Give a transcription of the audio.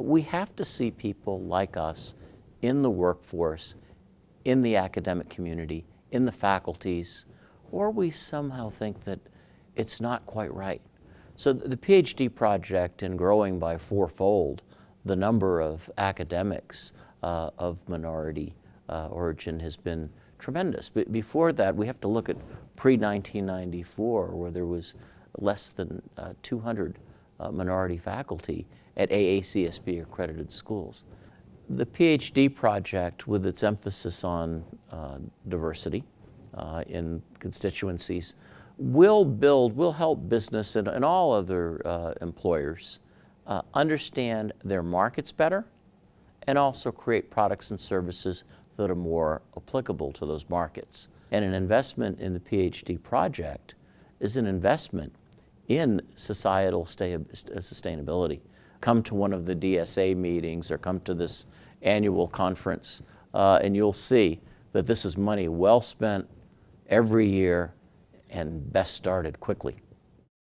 we have to see people like us in the workforce, in the academic community, in the faculties, or we somehow think that it's not quite right. So the PhD project in growing by fourfold the number of academics uh, of minority uh, origin has been tremendous. But before that, we have to look at pre-1994, where there was less than uh, 200 uh, minority faculty at AACSB accredited schools. The PhD project, with its emphasis on uh, diversity uh, in constituencies, will build, will help business and, and all other uh, employers uh, understand their markets better and also create products and services that are more applicable to those markets. And an investment in the PhD project is an investment in societal uh, sustainability. Come to one of the DSA meetings or come to this annual conference, uh, and you'll see that this is money well spent every year and best started quickly.